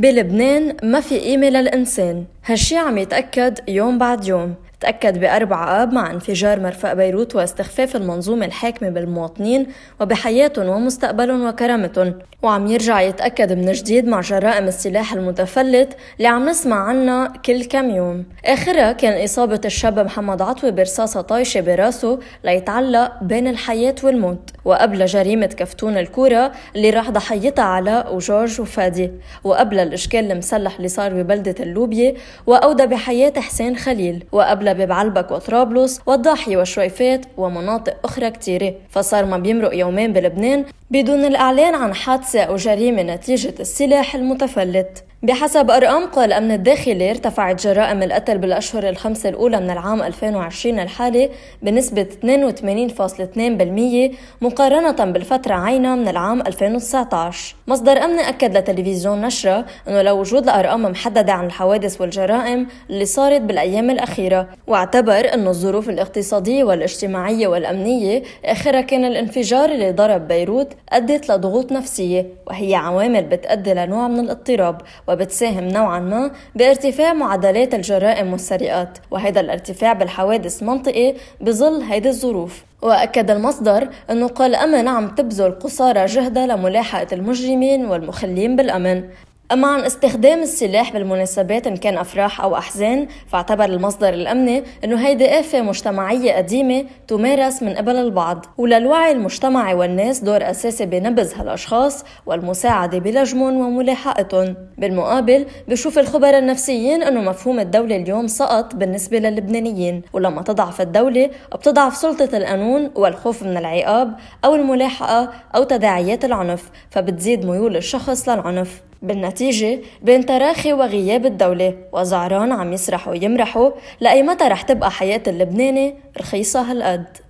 بلبنان ما في قيمة للإنسان هالشي عم يتأكد يوم بعد يوم تأكد بأربعة آب مع انفجار مرفأ بيروت واستخفاف المنظومة الحاكمة بالمواطنين وبحياتهم ومستقبلهم وكرامتهم وعم يرجع يتأكد من جديد مع جرائم السلاح المتفلت اللي عم نسمع عنها كل كم يوم آخرها كان إصابة الشاب محمد عطوي برصاصة طايشة براسه ليتعلق بين الحياة والموت وقبل جريمة كفتون الكورة اللي راح ضحيتها علاء وجورج وفادي وقبل الإشكال المسلح اللي صار ببلدة اللوبية وأودى بحياة حسين خليل وقبل ببعلبك وطرابلس والضاحية وشويفات ومناطق أخرى كتيرة فصار ما بيمرق يومين بلبنان بدون الإعلان عن حادثة أو جريمة نتيجة السلاح المتفلت بحسب أرقام قال أمن الداخلي ارتفعت جرائم القتل بالأشهر الخمسة الأولى من العام 2020 الحالي بنسبة 82.2% مقارنة بالفترة عينها من العام 2019 مصدر أمن أكد لتلفزيون نشرة أنه لو وجود محددة عن الحوادث والجرائم اللي صارت بالأيام الأخيرة واعتبر أنه الظروف الاقتصادية والاجتماعية والأمنية آخرها كان الانفجار اللي ضرب بيروت أدت لضغوط نفسية وهي عوامل بتأدي لنوع من الاضطراب وبتساهم نوعا ما بارتفاع معدلات الجرائم والسرقات وهذا الارتفاع بالحوادث منطقي بظل هذه الظروف وأكد المصدر أنه قال أما نعم تبذل قصارى جهدها لملاحقة المجرمين والمخلين بالأمن أما عن استخدام السلاح بالمناسبات إن كان أفراح أو أحزان فاعتبر المصدر الأمني أنه هيدي آفة مجتمعية قديمة تمارس من قبل البعض وللوعي المجتمعي والناس دور أساسي بنبذ هالأشخاص والمساعدة بلجمهم وملاحقتهم بالمقابل بشوف الخبراء النفسيين أنه مفهوم الدولة اليوم سقط بالنسبة للبنانيين ولما تضعف الدولة بتضعف سلطة القانون والخوف من العقاب أو الملاحقة أو تداعيات العنف فبتزيد ميول الشخص للعنف بالنتيجة بين تراخي وغياب الدولة وزعران عم يسرحوا ويمرحوا لأي متى رح تبقى حياة اللبناني رخيصة هالقد